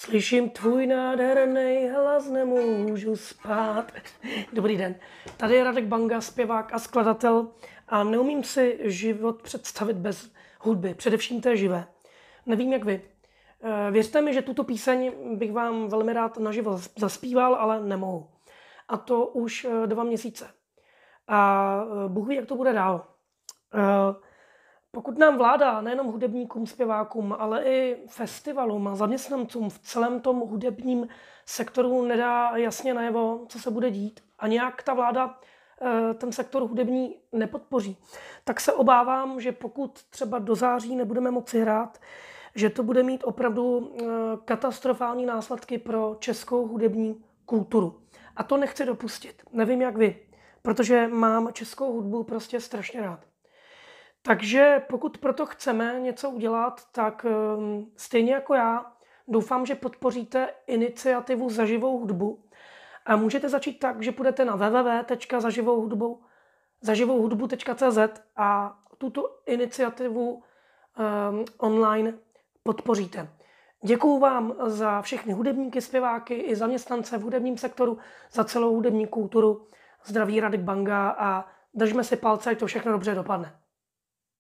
Slyším tvůj nádherný hlas, nemůžu spát. Dobrý den. Tady je Radek Banga, zpěvák a skladatel a neumím si život představit bez hudby, především té živé. Nevím, jak vy. Eh, věřte mi, že tuto píseň bych vám velmi rád naživo zaspíval, ale nemohu. A to už eh, dva měsíce. A eh, Bůh ví, jak to bude dál. Pokud nám vláda nejenom hudebníkům, zpěvákům, ale i festivalům a zaměstnancům v celém tom hudebním sektoru nedá jasně najevo, co se bude dít a nějak ta vláda eh, ten sektor hudební nepodpoří, tak se obávám, že pokud třeba do září nebudeme moci hrát, že to bude mít opravdu eh, katastrofální následky pro českou hudební kulturu. A to nechci dopustit. Nevím, jak vy, protože mám českou hudbu prostě strašně rád. Takže pokud proto chceme něco udělat, tak ehm, stejně jako já, doufám, že podpoříte iniciativu za živou hudbu. A můžete začít tak, že půjdete na www.zaživouhudbu.cz a tuto iniciativu um, online podpoříte. Děkuji vám za všechny hudebníky, zpěváky i zaměstnance v hudebním sektoru, za celou hudební kulturu. Zdraví Radek Banga a držme si palce, ať to všechno dobře dopadne.